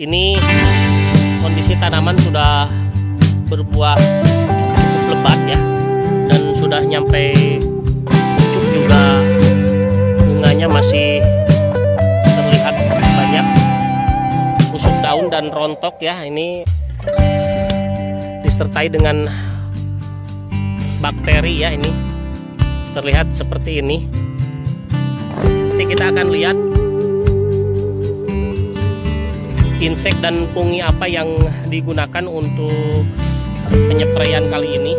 ini kondisi tanaman sudah berbuah cukup lebat ya dan sudah nyampe pucuk juga bunganya masih terlihat banyak busuk daun dan rontok ya ini disertai dengan bakteri ya ini terlihat seperti ini nanti kita akan lihat insek dan pungi apa yang digunakan untuk penyepraian kali ini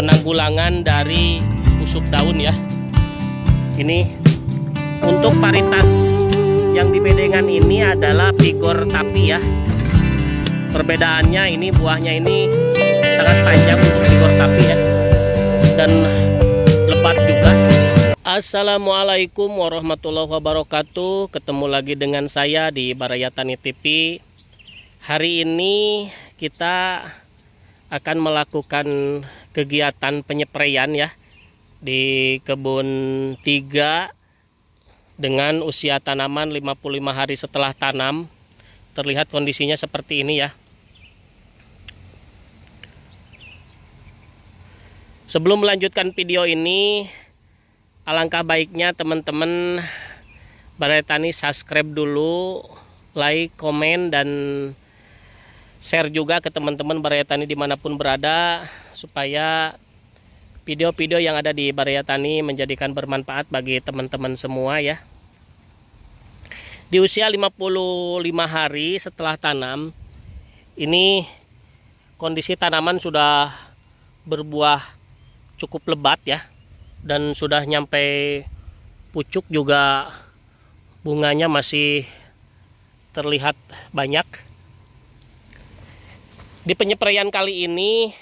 penanggulangan dari busuk daun ya ini untuk paritas yang di bedengan ini adalah pigor tapi ya perbedaannya ini buahnya ini sangat panjang untuk pigor tapi ya dan Assalamualaikum warahmatullahi wabarakatuh. Ketemu lagi dengan saya di Baraya Tani TV. Hari ini kita akan melakukan kegiatan penyepreian ya di kebun 3 dengan usia tanaman 55 hari setelah tanam. Terlihat kondisinya seperti ini ya. Sebelum melanjutkan video ini, alangkah baiknya teman-teman Balai Tani subscribe dulu, like, komen, dan share juga ke teman-teman Balai Tani dimanapun berada supaya video-video yang ada di Balai Tani menjadikan bermanfaat bagi teman-teman semua ya. Di usia 55 hari setelah tanam, ini kondisi tanaman sudah berbuah cukup lebat ya dan sudah nyampe pucuk juga bunganya masih terlihat banyak di penyepraian kali ini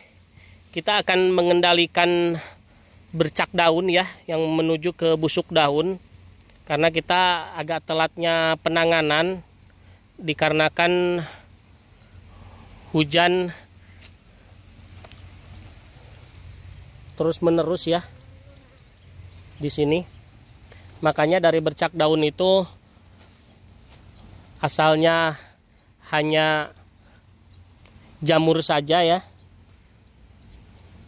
kita akan mengendalikan bercak daun ya yang menuju ke busuk daun karena kita agak telatnya penanganan dikarenakan hujan terus menerus ya di sini. Makanya dari bercak daun itu asalnya hanya jamur saja ya.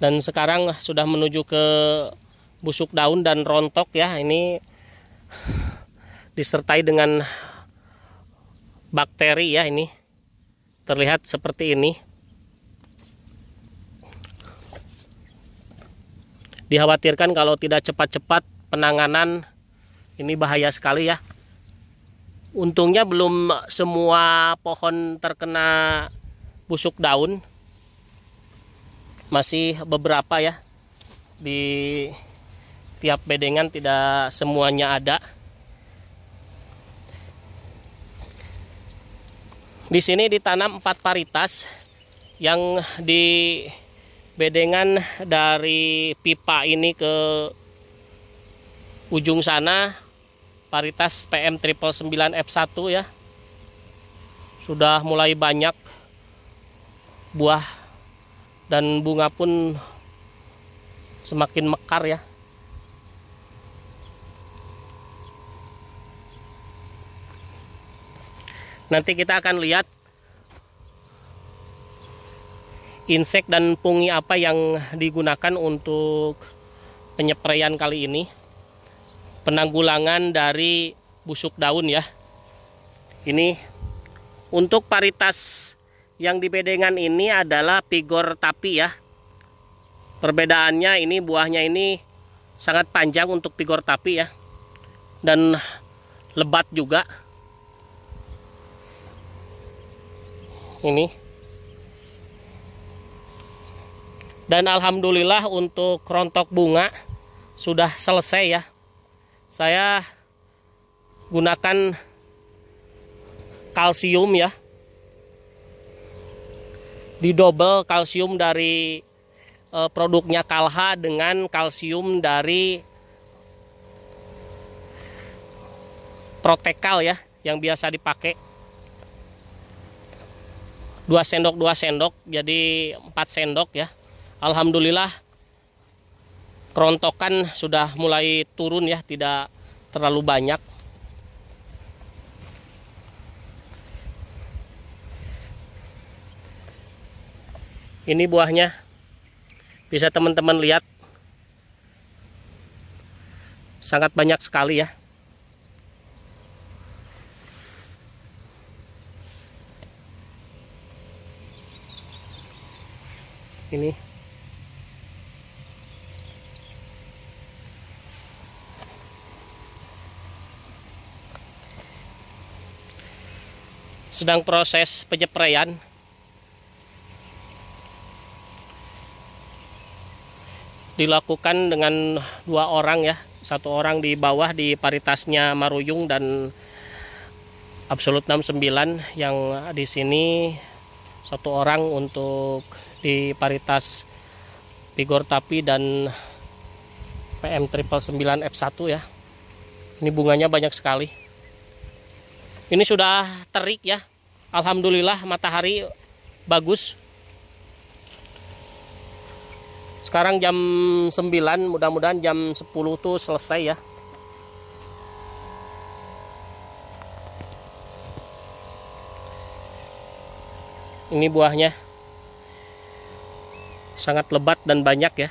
Dan sekarang sudah menuju ke busuk daun dan rontok ya. Ini disertai dengan bakteri ya ini. Terlihat seperti ini. dikhawatirkan kalau tidak cepat-cepat penanganan ini bahaya sekali ya untungnya belum semua pohon terkena busuk daun masih beberapa ya di tiap bedengan tidak semuanya ada di sini ditanam empat paritas yang di bedengan dari pipa ini ke ujung sana paritas PM 9 f 1 ya sudah mulai banyak buah dan bunga pun semakin mekar ya nanti kita akan lihat insek dan pungi apa yang digunakan untuk penyepraian kali ini penanggulangan dari busuk daun ya ini untuk paritas yang di bedengan ini adalah pigor tapi ya perbedaannya ini buahnya ini sangat panjang untuk pigor tapi ya dan lebat juga ini Dan alhamdulillah untuk rontok bunga sudah selesai ya. Saya gunakan kalsium ya. Didobel kalsium dari eh, produknya Kalha dengan kalsium dari Protekal ya yang biasa dipakai 2 sendok 2 sendok jadi 4 sendok ya Alhamdulillah kerontokan sudah mulai turun ya tidak terlalu banyak ini buahnya bisa teman-teman lihat sangat banyak sekali ya ini sedang proses penyepraian dilakukan dengan dua orang ya satu orang di bawah di paritasnya Maruyung dan Absolut 69 yang di sini satu orang untuk di paritas Pigor Tapi dan PM triple 9 F1 ya ini bunganya banyak sekali ini sudah terik ya Alhamdulillah matahari bagus sekarang jam 9 mudah-mudahan jam 10 tuh selesai ya ini buahnya sangat lebat dan banyak ya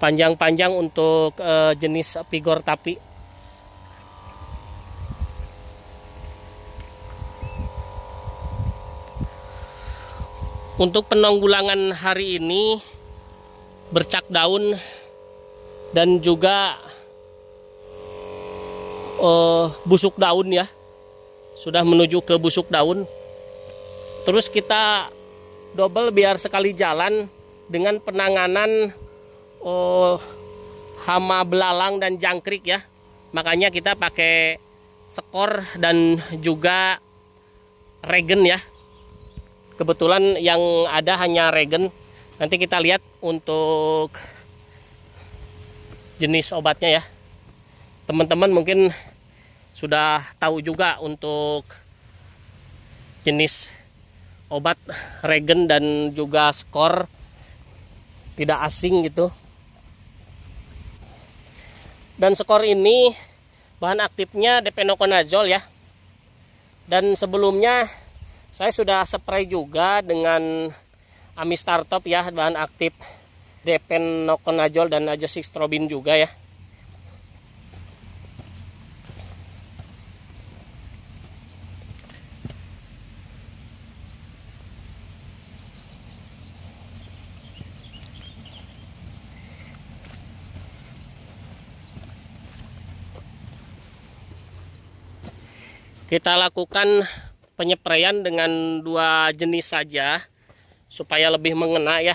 panjang-panjang untuk eh, jenis pigor tapi Untuk penanggulangan hari ini bercak daun dan juga uh, busuk daun ya. Sudah menuju ke busuk daun. Terus kita double biar sekali jalan dengan penanganan uh, hama belalang dan jangkrik ya. Makanya kita pakai skor dan juga regen ya kebetulan yang ada hanya regen nanti kita lihat untuk jenis obatnya ya teman-teman mungkin sudah tahu juga untuk jenis obat regen dan juga skor tidak asing gitu dan skor ini bahan aktifnya depenokonazol ya dan sebelumnya saya sudah spray juga dengan Amistar Top ya bahan aktif Depennoconazole dan azoxystrobin juga ya kita lakukan penyepraian dengan dua jenis saja supaya lebih mengena ya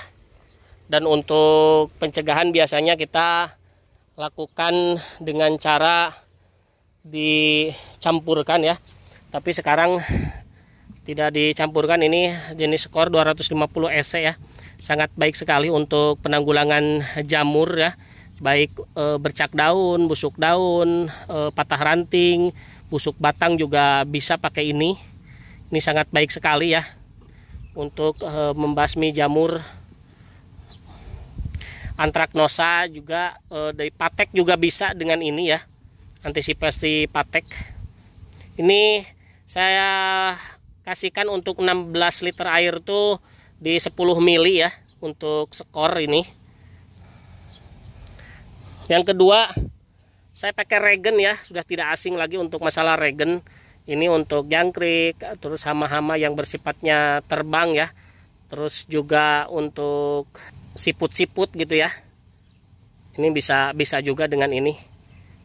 dan untuk pencegahan biasanya kita lakukan dengan cara dicampurkan ya tapi sekarang tidak dicampurkan ini jenis skor 250 EC ya sangat baik sekali untuk penanggulangan jamur ya baik e, bercak daun, busuk daun, e, patah ranting, busuk batang juga bisa pakai ini ini sangat baik sekali ya untuk e, membasmi jamur antraknosa juga e, dari patek juga bisa dengan ini ya antisipasi patek ini saya kasihkan untuk 16 liter air tuh di 10 mili ya untuk skor ini yang kedua saya pakai regen ya sudah tidak asing lagi untuk masalah regen ini untuk jangkrik terus hama-hama yang bersifatnya terbang ya terus juga untuk siput-siput gitu ya ini bisa bisa juga dengan ini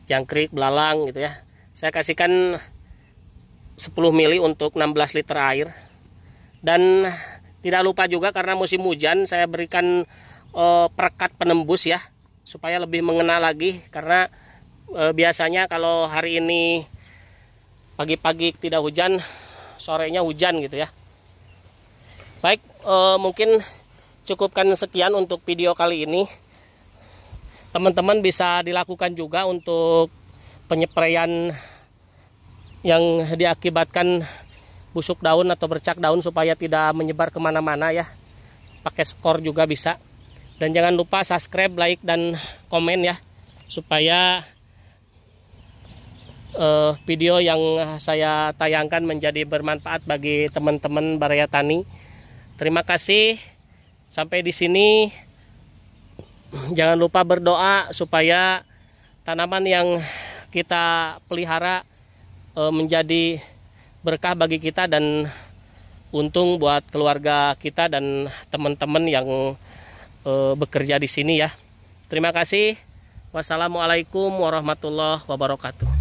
jangkrik belalang gitu ya saya kasihkan 10 mili untuk 16 liter air dan tidak lupa juga karena musim hujan saya berikan eh, perkat perekat penembus ya supaya lebih mengena lagi karena eh, biasanya kalau hari ini pagi-pagi tidak hujan sorenya hujan gitu ya baik e, mungkin cukupkan sekian untuk video kali ini teman-teman bisa dilakukan juga untuk penyepraian yang diakibatkan busuk daun atau bercak daun supaya tidak menyebar kemana-mana ya pakai skor juga bisa dan jangan lupa subscribe like dan komen ya supaya uh, video yang saya tayangkan menjadi bermanfaat bagi teman-teman Baraya Tani. Terima kasih. Sampai di sini. Jangan lupa berdoa supaya tanaman yang kita pelihara uh, menjadi berkah bagi kita dan untung buat keluarga kita dan teman-teman yang uh, bekerja di sini ya. Terima kasih. Wassalamualaikum warahmatullahi wabarakatuh.